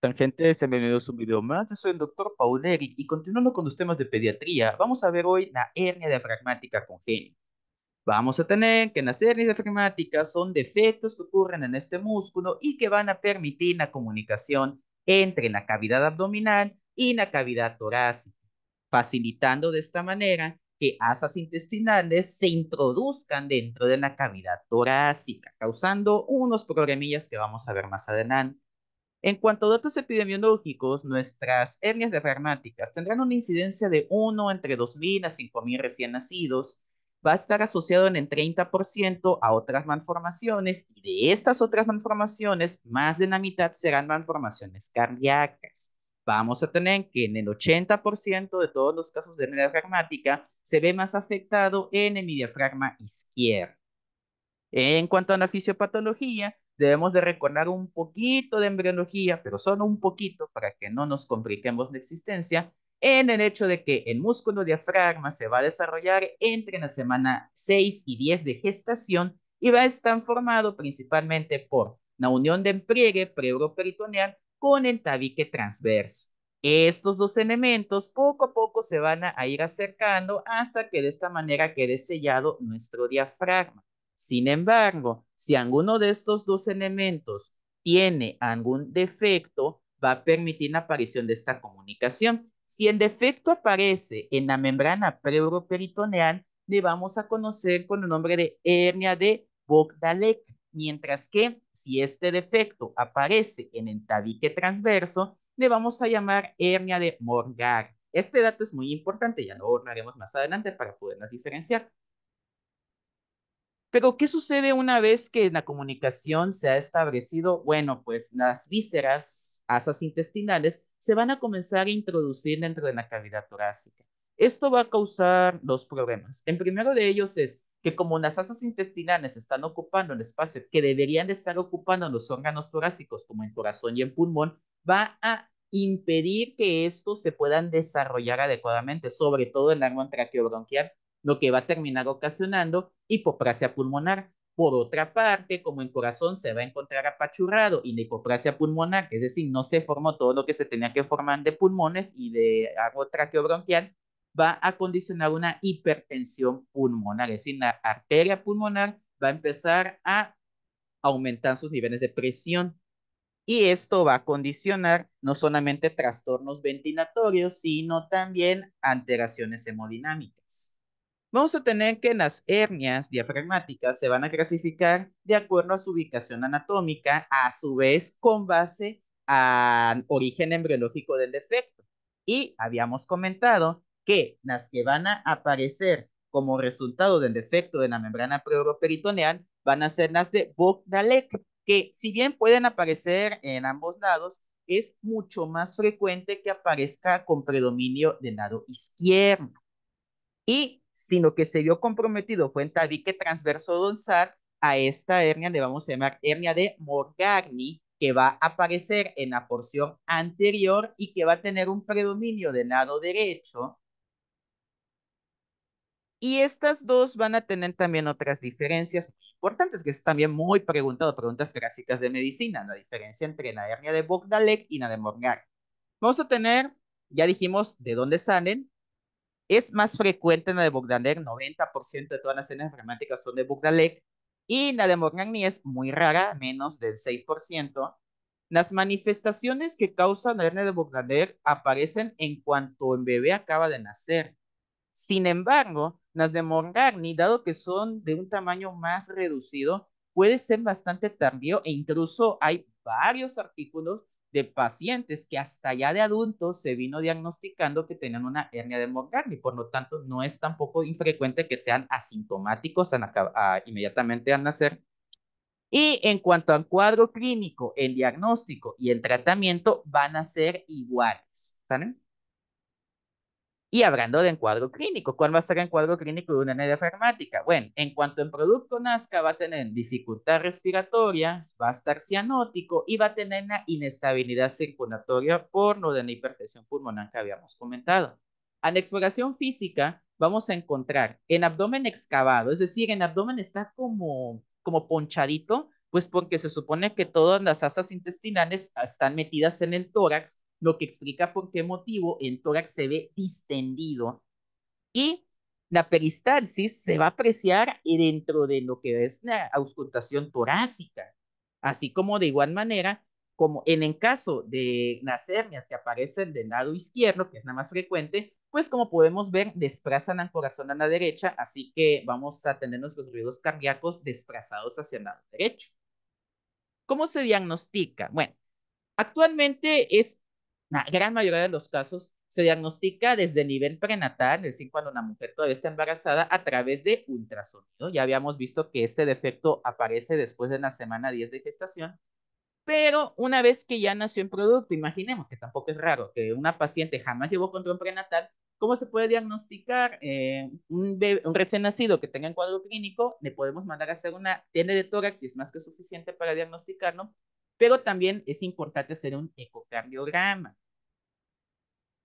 sean bienvenidos a un video más. Yo soy el doctor Eric y continuando con los temas de pediatría, vamos a ver hoy la hernia diafragmática congénita. Vamos a tener que las hernias diafragmáticas son defectos que ocurren en este músculo y que van a permitir la comunicación entre la cavidad abdominal y la cavidad torácica, facilitando de esta manera que asas intestinales se introduzcan dentro de la cavidad torácica, causando unos problemillas que vamos a ver más adelante. En cuanto a datos epidemiológicos, nuestras hernias diafragmáticas tendrán una incidencia de 1 entre 2.000 a 5.000 recién nacidos. Va a estar asociado en el 30% a otras malformaciones y de estas otras malformaciones, más de la mitad serán malformaciones cardíacas. Vamos a tener que en el 80% de todos los casos de hernia diafragmática se ve más afectado en el diafragma izquierdo. En cuanto a la fisiopatología, debemos de recordar un poquito de embriología, pero solo un poquito para que no nos compliquemos la existencia, en el hecho de que el músculo diafragma se va a desarrollar entre la semana 6 y 10 de gestación y va a estar formado principalmente por la unión de empliegue preuroperitoneal con el tabique transverso. Estos dos elementos poco a poco se van a ir acercando hasta que de esta manera quede sellado nuestro diafragma. Sin embargo, si alguno de estos dos elementos tiene algún defecto, va a permitir la aparición de esta comunicación. Si el defecto aparece en la membrana preuroperitoneal, le vamos a conocer con el nombre de hernia de Bogdalek, mientras que si este defecto aparece en el tabique transverso, le vamos a llamar hernia de Morgar. Este dato es muy importante, ya lo abordaremos más adelante para podernos diferenciar. Pero, ¿qué sucede una vez que la comunicación se ha establecido? Bueno, pues las vísceras, asas intestinales, se van a comenzar a introducir dentro de la cavidad torácica. Esto va a causar dos problemas. El primero de ellos es que como las asas intestinales están ocupando el espacio que deberían de estar ocupando los órganos torácicos, como el corazón y el pulmón, va a impedir que estos se puedan desarrollar adecuadamente, sobre todo el árbol traqueobronquial, lo que va a terminar ocasionando hipoplasia pulmonar. Por otra parte, como en corazón se va a encontrar apachurrado y la hipoplasia pulmonar, es decir, no se formó todo lo que se tenía que formar de pulmones y de algo traqueobronquial, va a condicionar una hipertensión pulmonar, es decir, la arteria pulmonar va a empezar a aumentar sus niveles de presión. Y esto va a condicionar no solamente trastornos ventilatorios, sino también alteraciones hemodinámicas vamos a tener que las hernias diafragmáticas se van a clasificar de acuerdo a su ubicación anatómica, a su vez con base al origen embriológico del defecto. Y habíamos comentado que las que van a aparecer como resultado del defecto de la membrana pleuroperitoneal van a ser las de Bogdalek, que si bien pueden aparecer en ambos lados, es mucho más frecuente que aparezca con predominio del lado izquierdo. Y sino que se vio comprometido, fue en tabique transverso dorsal, a esta hernia le vamos a llamar hernia de Morgagni, que va a aparecer en la porción anterior y que va a tener un predominio del lado derecho. Y estas dos van a tener también otras diferencias importantes, que es también muy preguntado, preguntas clásicas de medicina, la diferencia entre la hernia de Bogdalek y la de Morgagni. Vamos a tener, ya dijimos de dónde salen, es más frecuente en la de Bogdanek, 90% de todas las escenas dramáticas son de Bogdanek, y la de Morgagni es muy rara, menos del 6%. Las manifestaciones que causan la hernia de Bogdanek aparecen en cuanto el bebé acaba de nacer. Sin embargo, las de Morgagni, dado que son de un tamaño más reducido, puede ser bastante tardío e incluso hay varios artículos de pacientes que hasta ya de adultos se vino diagnosticando que tenían una hernia de Morgani, por lo tanto no es tampoco infrecuente que sean asintomáticos a, inmediatamente al nacer. Y en cuanto al cuadro clínico, el diagnóstico y el tratamiento van a ser iguales, ¿saben? Y hablando de encuadro clínico, ¿cuál va a ser el encuadro clínico de una anemia farmática? Bueno, en cuanto en producto nazca, va a tener dificultad respiratoria, va a estar cianótico y va a tener una inestabilidad circulatoria por no de la hipertensión pulmonar que habíamos comentado. En exploración física, vamos a encontrar en abdomen excavado, es decir, en abdomen está como, como ponchadito, pues porque se supone que todas las asas intestinales están metidas en el tórax lo que explica por qué motivo el tórax se ve distendido y la peristalsis se va a apreciar dentro de lo que es la auscultación torácica, así como de igual manera, como en el caso de las hernias que aparecen del lado izquierdo, que es la más frecuente, pues como podemos ver, desplazan al corazón a la derecha, así que vamos a tener nuestros ruidos cardíacos desplazados hacia el lado derecho. ¿Cómo se diagnostica? Bueno, actualmente es la gran mayoría de los casos se diagnostica desde el nivel prenatal, es decir, cuando una mujer todavía está embarazada, a través de ultrasonido. Ya habíamos visto que este defecto aparece después de la semana 10 de gestación, pero una vez que ya nació en producto, imaginemos que tampoco es raro que una paciente jamás llevó control prenatal, ¿cómo se puede diagnosticar eh, un, bebé, un, recién nacido que tenga un cuadro clínico? Le podemos mandar a hacer una TN de tórax y es más que suficiente para diagnosticarlo pero también es importante hacer un ecocardiograma.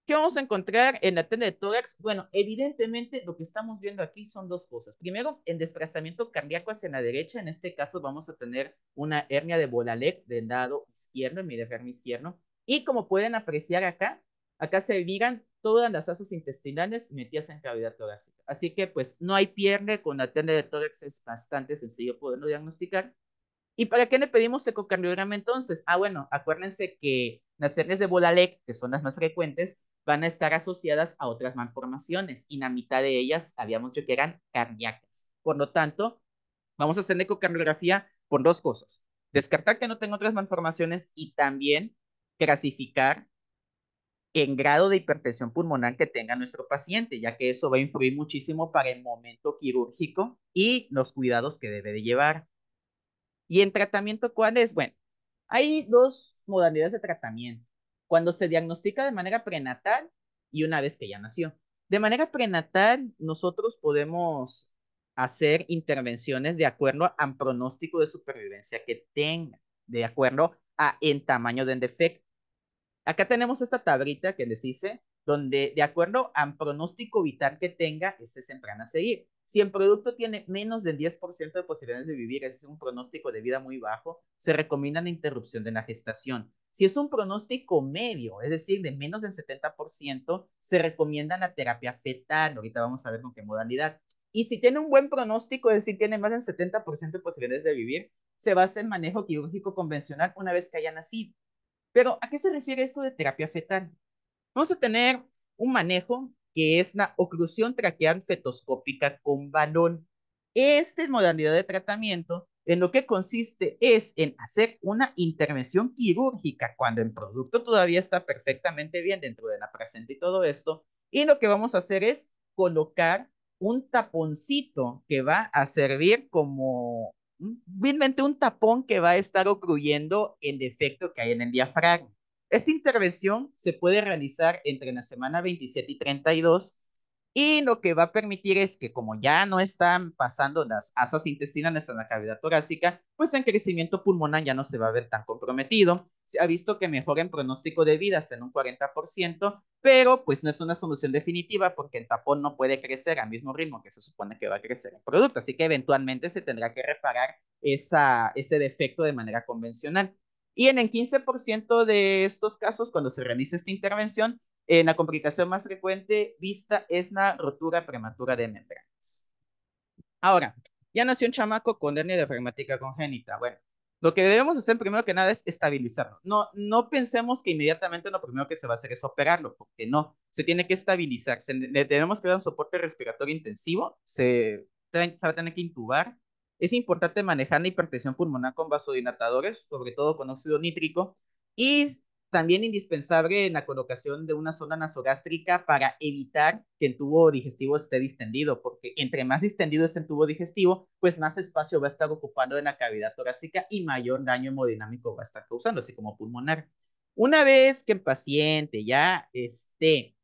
¿Qué vamos a encontrar en la tenda de tórax? Bueno, evidentemente lo que estamos viendo aquí son dos cosas. Primero, el desplazamiento cardíaco hacia la derecha, en este caso vamos a tener una hernia de Bolalek del lado izquierdo, en mi diafragma izquierdo. Y como pueden apreciar acá, acá se vigan todas las asas intestinales metidas en cavidad torácica. Así que pues no hay pierna. con la tenda de tórax, es bastante sencillo poderlo diagnosticar. ¿Y para qué le pedimos ecocardiograma entonces? Ah, bueno, acuérdense que las hernias de Bolalek, que son las más frecuentes, van a estar asociadas a otras malformaciones y la mitad de ellas habíamos dicho que eran cardíacas. Por lo tanto, vamos a hacer ecocardiografía por dos cosas. Descartar que no tenga otras malformaciones y también clasificar en grado de hipertensión pulmonar que tenga nuestro paciente, ya que eso va a influir muchísimo para el momento quirúrgico y los cuidados que debe de llevar. ¿Y en tratamiento cuál es? Bueno, hay dos modalidades de tratamiento. Cuando se diagnostica de manera prenatal y una vez que ya nació. De manera prenatal, nosotros podemos hacer intervenciones de acuerdo a pronóstico de supervivencia que tenga, de acuerdo a en tamaño de defecto. Acá tenemos esta tablita que les hice, donde de acuerdo a pronóstico vital que tenga, ese es el a seguir. Si el producto tiene menos del 10% de posibilidades de vivir, es un pronóstico de vida muy bajo, se recomienda la interrupción de la gestación. Si es un pronóstico medio, es decir, de menos del 70%, se recomienda la terapia fetal. Ahorita vamos a ver con qué modalidad. Y si tiene un buen pronóstico, es decir, tiene más del 70% de posibilidades de vivir, se basa en manejo quirúrgico convencional una vez que haya nacido. Pero, ¿a qué se refiere esto de terapia fetal? Vamos a tener un manejo que es la oclusión traqueal fetoscópica con balón. Esta modalidad de tratamiento en lo que consiste es en hacer una intervención quirúrgica cuando el producto todavía está perfectamente bien dentro de la placenta y todo esto. Y lo que vamos a hacer es colocar un taponcito que va a servir como, mm, un tapón que va a estar ocluyendo el defecto que hay en el diafragma. Esta intervención se puede realizar entre la semana 27 y 32 y lo que va a permitir es que como ya no están pasando las asas intestinales a la cavidad torácica, pues el crecimiento pulmonar ya no se va a ver tan comprometido. Se ha visto que mejora en pronóstico de vida hasta en un 40%, pero pues no es una solución definitiva porque el tapón no puede crecer al mismo ritmo que se supone que va a crecer el producto, así que eventualmente se tendrá que reparar esa, ese defecto de manera convencional. Y en el 15% de estos casos, cuando se realiza esta intervención, la complicación más frecuente vista es la rotura prematura de membranas. Ahora, ya nació un chamaco con hernia diafragmática congénita. Bueno, lo que debemos hacer primero que nada es estabilizarlo. No, no pensemos que inmediatamente lo primero que se va a hacer es operarlo, porque no, se tiene que estabilizar. Se, le que dar un soporte respiratorio intensivo, se, se va a tener que intubar, es importante manejar la hipertensión pulmonar con vasodilatadores, sobre todo con óxido nítrico, y también indispensable en la colocación de una zona nasogástrica para evitar que el tubo digestivo esté distendido, porque entre más distendido esté el tubo digestivo, pues más espacio va a estar ocupando en la cavidad torácica y mayor daño hemodinámico va a estar causando, así como pulmonar. Una vez que el paciente ya esté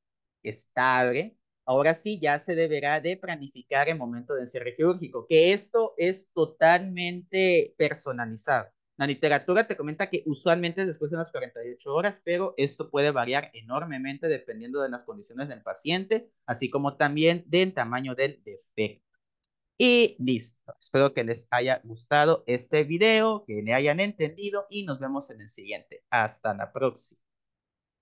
estable, ahora sí ya se deberá de planificar el momento de encierre quirúrgico, que esto es totalmente personalizado. La literatura te comenta que usualmente es después de unas 48 horas, pero esto puede variar enormemente dependiendo de las condiciones del paciente, así como también del tamaño del defecto. Y listo. Espero que les haya gustado este video, que le hayan entendido y nos vemos en el siguiente. Hasta la próxima.